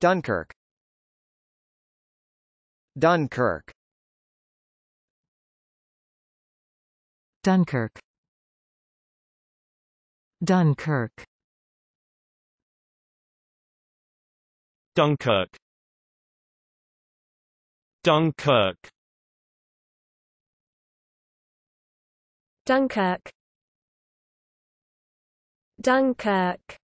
Dunkirk Dunkirk Dunkirk Dunkirk Dunkirk Dunkirk Dunkirk Dunkirk